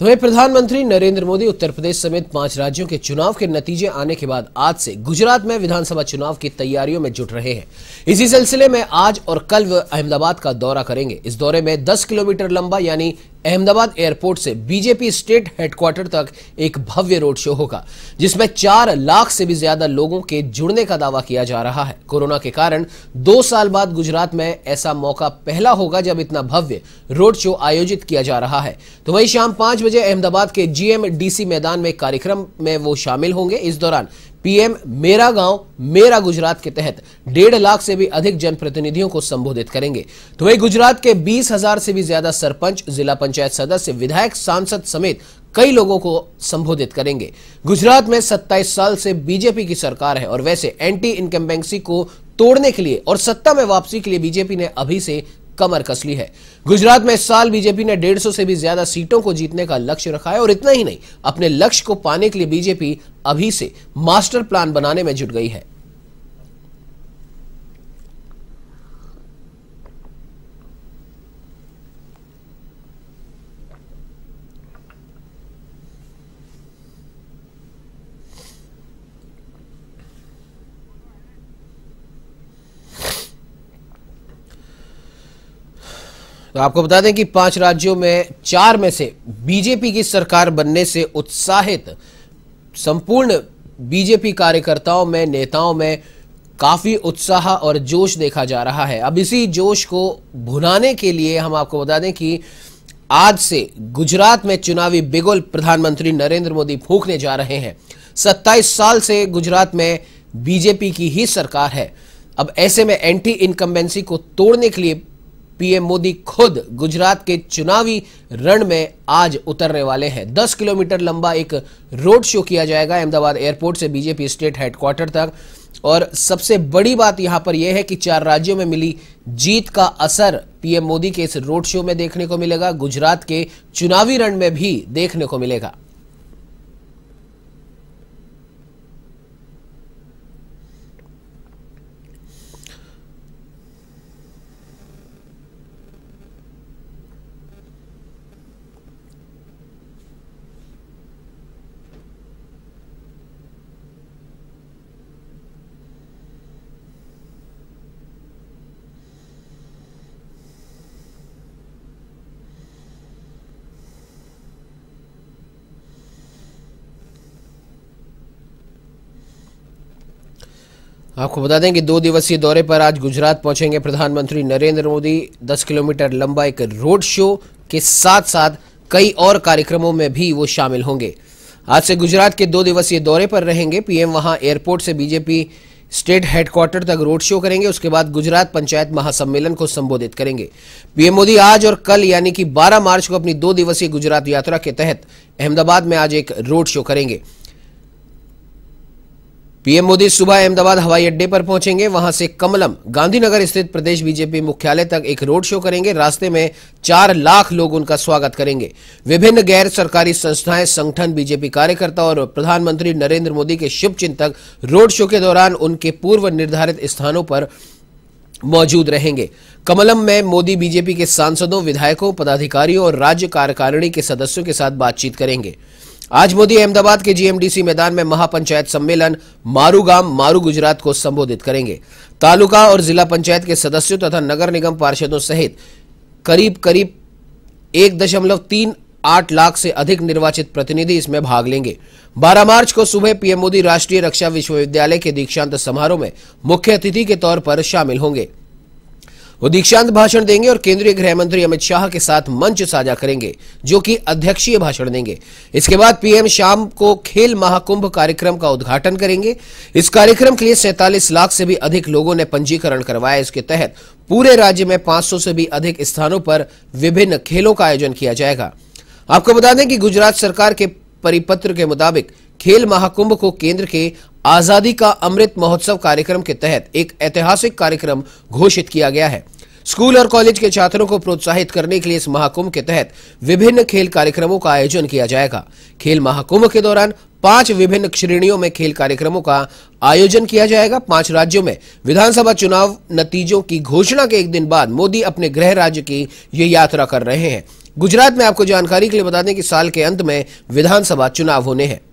तो वही प्रधानमंत्री नरेंद्र मोदी उत्तर प्रदेश समेत पांच राज्यों के चुनाव के नतीजे आने के बाद आज से गुजरात में विधानसभा चुनाव की तैयारियों में जुट रहे हैं इसी सिलसिले में आज और कल वे अहमदाबाद का दौरा करेंगे इस दौरे में 10 किलोमीटर लंबा यानी अहमदाबाद एयरपोर्ट से बीजेपी स्टेट हेडक्वार्टर तक एक भव्य रोड शो होगा जिसमें चार लाख से भी ज्यादा लोगों के जुड़ने का दावा किया जा रहा है कोरोना के कारण दो साल बाद गुजरात में ऐसा मौका पहला होगा जब इतना भव्य रोड शो आयोजित किया जा रहा है तो वही शाम पांच बजे अहमदाबाद के जीएमडीसी मैदान में कार्यक्रम में वो शामिल होंगे इस दौरान पीएम मेरा गांव मेरा गुजरात के तहत डेढ़ लाख से भी अधिक जनप्रतिनिधियों को संबोधित करेंगे तो वही गुजरात के बीस हजार से भी ज्यादा सरपंच जिला पंचायत सदस्य विधायक सांसद समेत कई लोगों को संबोधित करेंगे गुजरात में 27 साल से बीजेपी की सरकार है और वैसे एंटी इनकम्बेंसी को तोड़ने के लिए और सत्ता में वापसी के लिए बीजेपी ने अभी से कमर कसली है गुजरात में इस साल बीजेपी ने 150 से भी ज्यादा सीटों को जीतने का लक्ष्य रखा है और इतना ही नहीं अपने लक्ष्य को पाने के लिए बीजेपी अभी से मास्टर प्लान बनाने में जुट गई है तो आपको बता दें कि पांच राज्यों में चार में से बीजेपी की सरकार बनने से उत्साहित संपूर्ण बीजेपी कार्यकर्ताओं में नेताओं में काफी उत्साह और जोश देखा जा रहा है अब इसी जोश को भुनाने के लिए हम आपको बता दें कि आज से गुजरात में चुनावी बिगुल प्रधानमंत्री नरेंद्र मोदी फूकने जा रहे हैं 27 साल से गुजरात में बीजेपी की ही सरकार है अब ऐसे में एंटी इनकम्बेंसी को तोड़ने के लिए पीएम मोदी खुद गुजरात के चुनावी रण में आज उतरने वाले हैं 10 किलोमीटर लंबा एक रोड शो किया जाएगा अहमदाबाद एयरपोर्ट से बीजेपी स्टेट हेडक्वार्टर तक और सबसे बड़ी बात यहां पर यह है कि चार राज्यों में मिली जीत का असर पीएम मोदी के इस रोड शो में देखने को मिलेगा गुजरात के चुनावी रण में भी देखने को मिलेगा आपको बता दें कि दो दिवसीय दौरे पर आज गुजरात पहुंचेंगे प्रधानमंत्री नरेंद्र मोदी 10 किलोमीटर लंबा एक रोड शो के साथ साथ कई और कार्यक्रमों में भी वो शामिल होंगे आज से गुजरात के दो दिवसीय दौरे पर रहेंगे पीएम वहां एयरपोर्ट से बीजेपी स्टेट हेडक्वार्टर तक रोड शो करेंगे उसके बाद गुजरात पंचायत महासम्मेलन को संबोधित करेंगे पीएम मोदी आज और कल यानी कि 12 मार्च को अपनी दो दिवसीय गुजरात यात्रा के तहत अहमदाबाद में आज एक रोड शो करेंगे पीएम मोदी सुबह अहमदाबाद हवाई अड्डे पर पहुंचेंगे वहां से कमलम गांधीनगर स्थित प्रदेश बीजेपी मुख्यालय तक एक रोड शो करेंगे रास्ते में चार लाख लोग उनका स्वागत करेंगे विभिन्न गैर सरकारी संस्थाएं संगठन बीजेपी कार्यकर्ता और प्रधानमंत्री नरेंद्र मोदी के शुभ चिंतक रोड शो के दौरान उनके पूर्व निर्धारित स्थानों पर मौजूद रहेंगे कमलम में मोदी बीजेपी के सांसदों विधायकों पदाधिकारियों और राज्य कार्यकारिणी के सदस्यों के साथ बातचीत करेंगे आज मोदी अहमदाबाद के जीएमडीसी मैदान में महापंचायत सम्मेलन मारू गांव मारू गुजरात को संबोधित करेंगे तालुका और जिला पंचायत के सदस्यों तथा नगर निगम पार्षदों सहित करीब करीब एक दशमलव तीन आठ लाख से अधिक निर्वाचित प्रतिनिधि इसमें भाग लेंगे 12 मार्च को सुबह पीएम मोदी राष्ट्रीय रक्षा विश्वविद्यालय के दीक्षांत समारोह में मुख्य अतिथि के तौर पर शामिल होंगे वो दीक्षांत भाषण देंगे और केंद्रीय गृह मंत्री अमित शाह के साथ मंच साझा करेंगे जो कि अध्यक्षीय भाषण देंगे इसके बाद पीएम शाम को खेल महाकुंभ कार्यक्रम का उद्घाटन करेंगे इस कार्यक्रम के लिए सैतालीस लाख से भी अधिक लोगों ने पंजीकरण करवाया इसके तहत पूरे राज्य में 500 से भी अधिक स्थानों पर विभिन्न खेलों का आयोजन किया जाएगा आपको बता दें कि गुजरात सरकार के परिपत्र के मुताबिक खेल महाकुंभ को केंद्र के आजादी का अमृत महोत्सव कार्यक्रम के तहत एक ऐतिहासिक कार्यक्रम घोषित किया गया है स्कूल और कॉलेज के छात्रों को प्रोत्साहित करने के लिए इस महाकुंभ के तहत विभिन्न खेल कार्यक्रमों का आयोजन किया जाएगा खेल महाकुंभ के दौरान पांच विभिन्न श्रेणियों में खेल कार्यक्रमों का आयोजन किया जाएगा पांच राज्यों में विधानसभा चुनाव नतीजों की घोषणा के एक दिन बाद मोदी अपने गृह राज्य की ये यात्रा कर रहे हैं गुजरात में आपको जानकारी के लिए बता दें कि साल के अंत में विधानसभा चुनाव होने हैं